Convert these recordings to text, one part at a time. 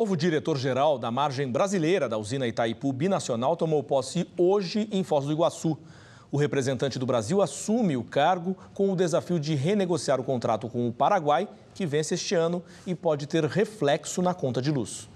O Novo diretor-geral da margem brasileira da usina Itaipu Binacional tomou posse hoje em Foz do Iguaçu. O representante do Brasil assume o cargo com o desafio de renegociar o contrato com o Paraguai, que vence este ano e pode ter reflexo na conta de luz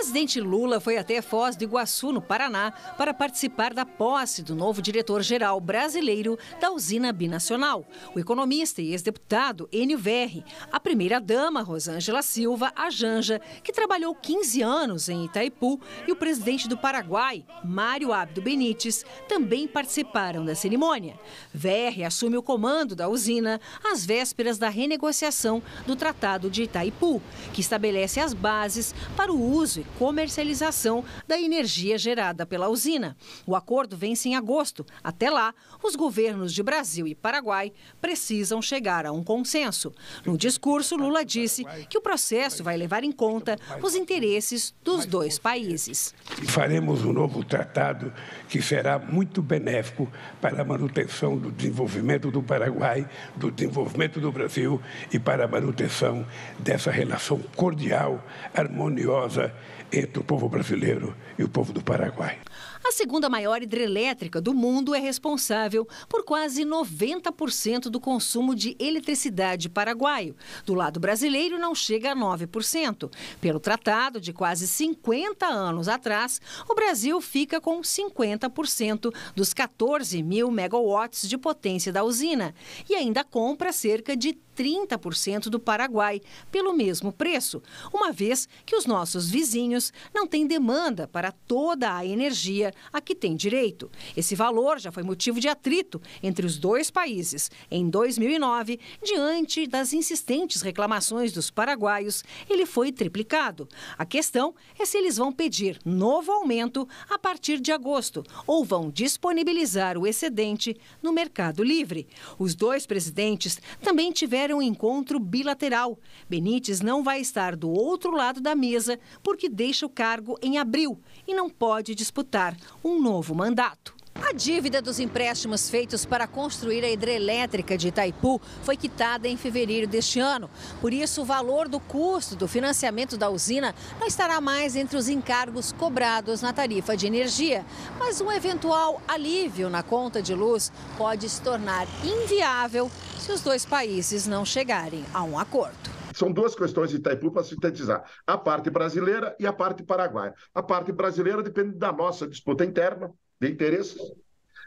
presidente Lula foi até Foz do Iguaçu, no Paraná, para participar da posse do novo diretor-geral brasileiro da usina binacional. O economista e ex-deputado Enio Verri, a primeira-dama Rosângela Silva, a Janja, que trabalhou 15 anos em Itaipu, e o presidente do Paraguai, Mário Abdo Benítez também participaram da cerimônia. Verri assume o comando da usina às vésperas da renegociação do Tratado de Itaipu, que estabelece as bases para o uso e comercialização da energia gerada pela usina. O acordo vence em agosto. Até lá, os governos de Brasil e Paraguai precisam chegar a um consenso. No discurso, Lula disse que o processo vai levar em conta os interesses dos dois países. faremos um novo tratado que será muito benéfico para a manutenção do desenvolvimento do Paraguai, do desenvolvimento do Brasil e para a manutenção dessa relação cordial, harmoniosa entre é o povo brasileiro e o povo do Paraguai. A segunda maior hidrelétrica do mundo é responsável por quase 90% do consumo de eletricidade paraguaio. Do lado brasileiro, não chega a 9%. Pelo tratado de quase 50 anos atrás, o Brasil fica com 50% dos 14 mil megawatts de potência da usina e ainda compra cerca de 30% do Paraguai, pelo mesmo preço, uma vez que os nossos vizinhos não têm demanda para toda a energia a que têm direito. Esse valor já foi motivo de atrito entre os dois países em 2009, diante das insistentes reclamações dos paraguaios, ele foi triplicado. A questão é se eles vão pedir novo aumento a partir de agosto ou vão disponibilizar o excedente no mercado livre. Os dois presidentes também tiveram um encontro bilateral. Benítez não vai estar do outro lado da mesa porque deixa o cargo em abril e não pode disputar um novo mandato. A dívida dos empréstimos feitos para construir a hidrelétrica de Itaipu foi quitada em fevereiro deste ano. Por isso, o valor do custo do financiamento da usina não estará mais entre os encargos cobrados na tarifa de energia. Mas um eventual alívio na conta de luz pode se tornar inviável se os dois países não chegarem a um acordo. São duas questões de Itaipu para sintetizar: a parte brasileira e a parte paraguaia. A parte brasileira depende da nossa disputa interna de interesses.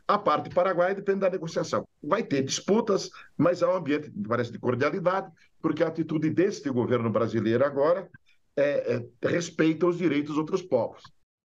A parte paraguaia depende da negociação. Vai ter disputas, mas é um ambiente, parece, de cordialidade, porque a atitude deste governo brasileiro agora é, é, respeita os direitos dos outros povos.